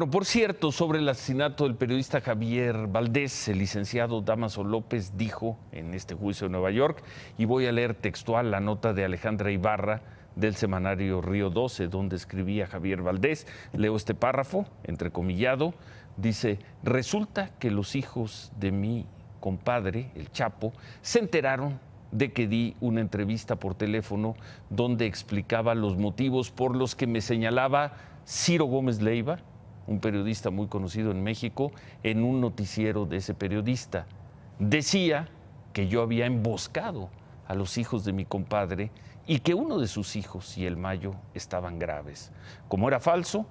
Bueno, por cierto, sobre el asesinato del periodista Javier Valdés, el licenciado Damaso López dijo en este juicio de Nueva York, y voy a leer textual la nota de Alejandra Ibarra, del semanario Río 12, donde escribía Javier Valdés. Leo este párrafo, entrecomillado, dice, resulta que los hijos de mi compadre, el Chapo, se enteraron de que di una entrevista por teléfono donde explicaba los motivos por los que me señalaba Ciro Gómez Leiva un periodista muy conocido en México, en un noticiero de ese periodista. Decía que yo había emboscado a los hijos de mi compadre y que uno de sus hijos y el Mayo estaban graves. Como era falso,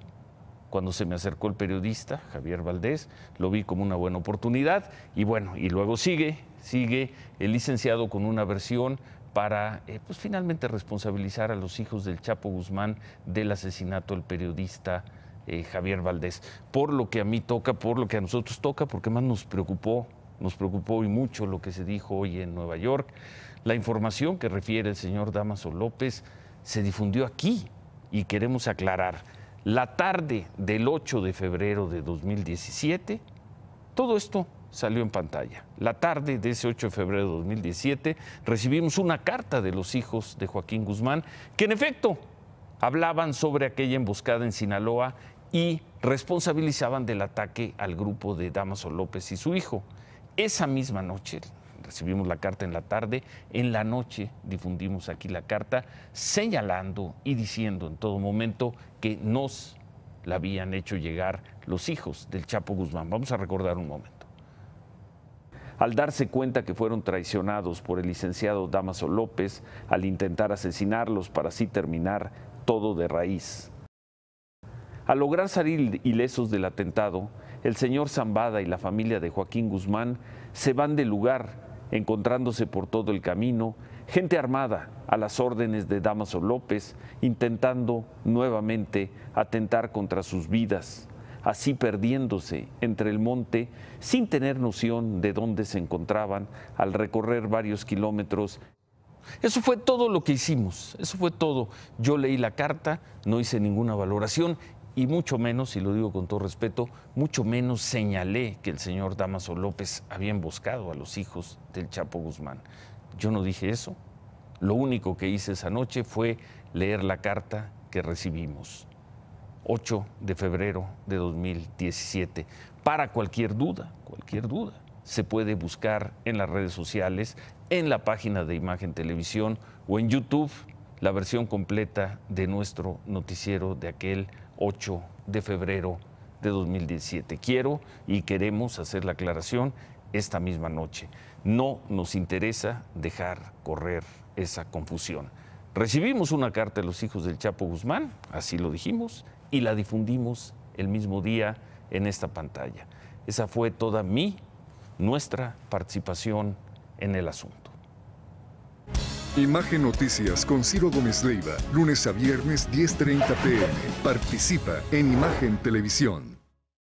cuando se me acercó el periodista, Javier Valdés, lo vi como una buena oportunidad y bueno, y luego sigue, sigue el licenciado con una versión para eh, pues finalmente responsabilizar a los hijos del Chapo Guzmán del asesinato del periodista eh, Javier Valdés, por lo que a mí toca, por lo que a nosotros toca, porque más nos preocupó, nos preocupó y mucho lo que se dijo hoy en Nueva York. La información que refiere el señor Damaso López se difundió aquí y queremos aclarar. La tarde del 8 de febrero de 2017, todo esto salió en pantalla. La tarde de ese 8 de febrero de 2017 recibimos una carta de los hijos de Joaquín Guzmán, que en efecto hablaban sobre aquella emboscada en Sinaloa y responsabilizaban del ataque al grupo de Damaso López y su hijo. Esa misma noche, recibimos la carta en la tarde, en la noche difundimos aquí la carta señalando y diciendo en todo momento que nos la habían hecho llegar los hijos del Chapo Guzmán. Vamos a recordar un momento. Al darse cuenta que fueron traicionados por el licenciado Damaso López, al intentar asesinarlos para así terminar todo de raíz. Al lograr salir ilesos del atentado, el señor Zambada y la familia de Joaquín Guzmán se van de lugar, encontrándose por todo el camino gente armada a las órdenes de Damaso López, intentando nuevamente atentar contra sus vidas, así perdiéndose entre el monte sin tener noción de dónde se encontraban al recorrer varios kilómetros eso fue todo lo que hicimos, eso fue todo. Yo leí la carta, no hice ninguna valoración y mucho menos, y lo digo con todo respeto, mucho menos señalé que el señor Damaso López había emboscado a los hijos del Chapo Guzmán. Yo no dije eso. Lo único que hice esa noche fue leer la carta que recibimos. 8 de febrero de 2017. Para cualquier duda, cualquier duda, se puede buscar en las redes sociales, en la página de Imagen Televisión o en YouTube la versión completa de nuestro noticiero de aquel 8 de febrero de 2017. Quiero y queremos hacer la aclaración esta misma noche. No nos interesa dejar correr esa confusión. Recibimos una carta de los hijos del Chapo Guzmán, así lo dijimos, y la difundimos el mismo día en esta pantalla. Esa fue toda mi nuestra participación en el asunto. Imagen Noticias con Ciro Gómez Leiva, lunes a viernes 10.30 pm. Participa en Imagen Televisión.